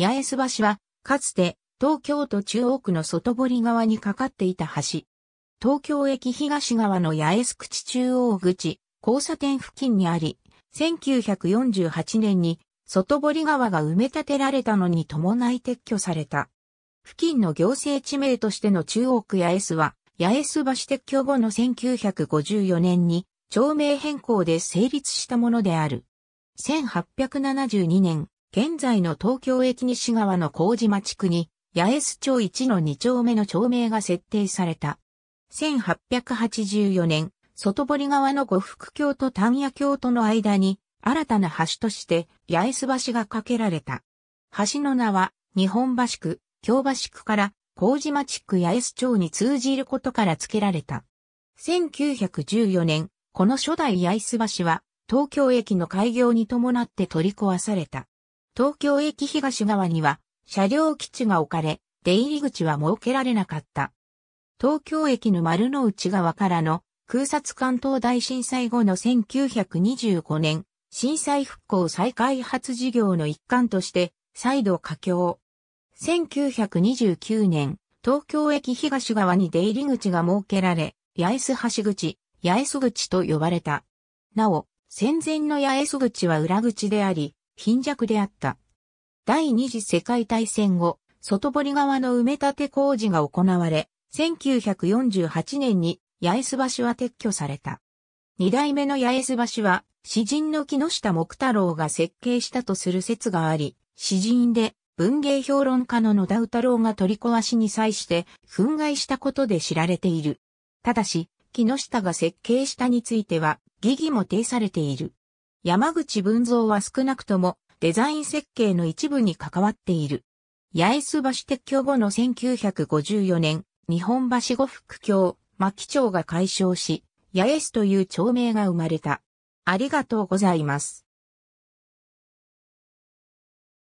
八重洲橋は、かつて東京都中央区の外堀側にかかっていた橋。東京駅東側の八重洲口中央口、交差点付近にあり、1948年に外堀川が埋め立てられたのに伴い撤去された。付近の行政地名としての中央区八重洲は、八重洲橋撤去後の1954年に町名変更で成立したものである。1872年、現在の東京駅西側の麹町区に、八重洲町1の2丁目の町名が設定された。1884年、外堀川の呉服橋と丹野橋との間に、新たな橋として、八重洲橋が架けられた。橋の名は、日本橋区、京橋区から、麹町区八重洲町に通じることから付けられた。1914年、この初代八重洲橋は、東京駅の開業に伴って取り壊された。東京駅東側には車両基地が置かれ、出入り口は設けられなかった。東京駅の丸の内側からの空撮関東大震災後の1925年、震災復興再開発事業の一環として再度佳境。1929年、東京駅東側に出入り口が設けられ、八重洲橋口、八重洲口と呼ばれた。なお、戦前の八重洲口は裏口であり、貧弱であった。第二次世界大戦後、外堀側の埋め立て工事が行われ、1948年に八重洲橋は撤去された。二代目の八重洲橋は、詩人の木下木太郎が設計したとする説があり、詩人で文芸評論家の野田太郎が取り壊しに際して憤慨したことで知られている。ただし、木下が設計したについては、疑義も呈されている。山口文蔵は少なくともデザイン設計の一部に関わっている。八重洲橋撤去後の1954年、日本橋五福橋、牧町が解消し、八重洲という町名が生まれた。ありがとうございます。